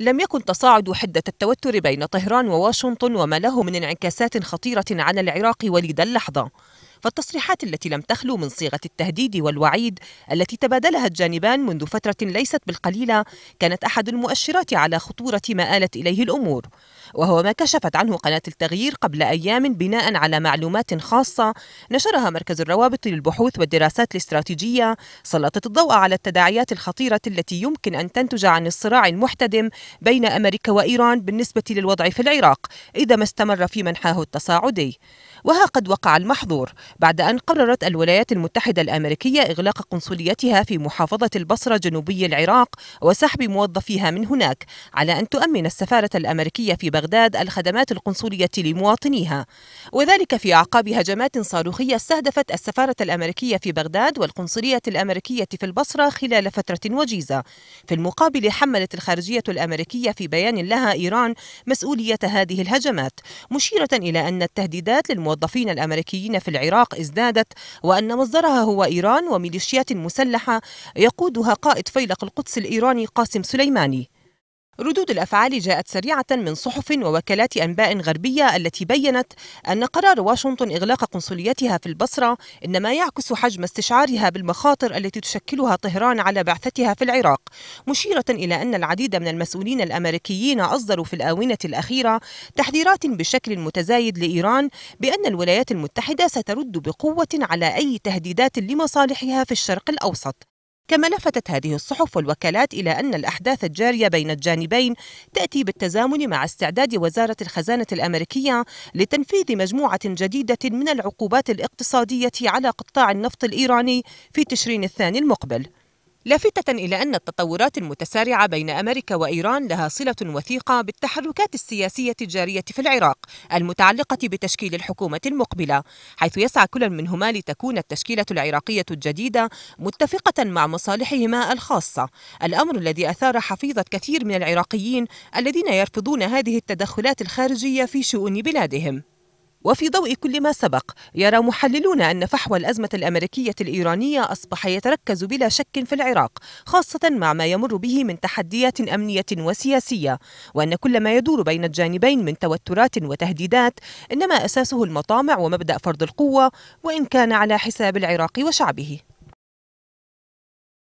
لم يكن تصاعد حدة التوتر بين طهران وواشنطن وما له من انعكاسات خطيرة على العراق وليد اللحظة فالتصريحات التي لم تخلو من صيغة التهديد والوعيد التي تبادلها الجانبان منذ فترة ليست بالقليلة كانت أحد المؤشرات على خطورة ما آلت إليه الأمور وهو ما كشفت عنه قناة التغيير قبل أيام بناء على معلومات خاصة نشرها مركز الروابط للبحوث والدراسات الاستراتيجية سلطت الضوء على التداعيات الخطيرة التي يمكن أن تنتج عن الصراع المحتدم بين أمريكا وإيران بالنسبة للوضع في العراق إذا ما استمر في منحاه التصاعدي وها قد وقع المحظور بعد أن قررت الولايات المتحدة الأمريكية إغلاق قنصليتها في محافظة البصرة جنوبي العراق وسحب موظفيها من هناك على أن تؤمن السفارة الأمريكية في بغداد الخدمات القنصلية لمواطنيها وذلك في أعقاب هجمات صاروخية استهدفت السفارة الأمريكية في بغداد والقنصلية الأمريكية في البصرة خلال فترة وجيزة في المقابل حملت الخارجية الأمريكية في بيان لها إيران مسؤولية هذه الهجمات مشيرة إلى أن التهديدات للموظفين الأمريكيين في العراق العراق ازدادت وأن مصدرها هو إيران وميليشيات مسلحة يقودها قائد فيلق القدس الإيراني قاسم سليماني ردود الافعال جاءت سريعه من صحف ووكالات انباء غربيه التي بينت ان قرار واشنطن اغلاق قنصليتها في البصره انما يعكس حجم استشعارها بالمخاطر التي تشكلها طهران على بعثتها في العراق مشيره الى ان العديد من المسؤولين الامريكيين اصدروا في الاونه الاخيره تحذيرات بشكل متزايد لايران بان الولايات المتحده سترد بقوه على اي تهديدات لمصالحها في الشرق الاوسط كما لفتت هذه الصحف والوكالات إلى أن الأحداث الجارية بين الجانبين تأتي بالتزامن مع استعداد وزارة الخزانة الأمريكية لتنفيذ مجموعة جديدة من العقوبات الاقتصادية على قطاع النفط الإيراني في تشرين الثاني المقبل لافتة إلى أن التطورات المتسارعة بين أمريكا وإيران لها صلة وثيقة بالتحركات السياسية الجارية في العراق المتعلقة بتشكيل الحكومة المقبلة، حيث يسعى كل منهما لتكون التشكيلة العراقية الجديدة متفقة مع مصالحهما الخاصة، الأمر الذي أثار حفيظة كثير من العراقيين الذين يرفضون هذه التدخلات الخارجية في شؤون بلادهم. وفي ضوء كل ما سبق يرى محللون أن فحوى الأزمة الأمريكية الإيرانية أصبح يتركز بلا شك في العراق خاصة مع ما يمر به من تحديات أمنية وسياسية وأن كل ما يدور بين الجانبين من توترات وتهديدات إنما أساسه المطامع ومبدأ فرض القوة وإن كان على حساب العراق وشعبه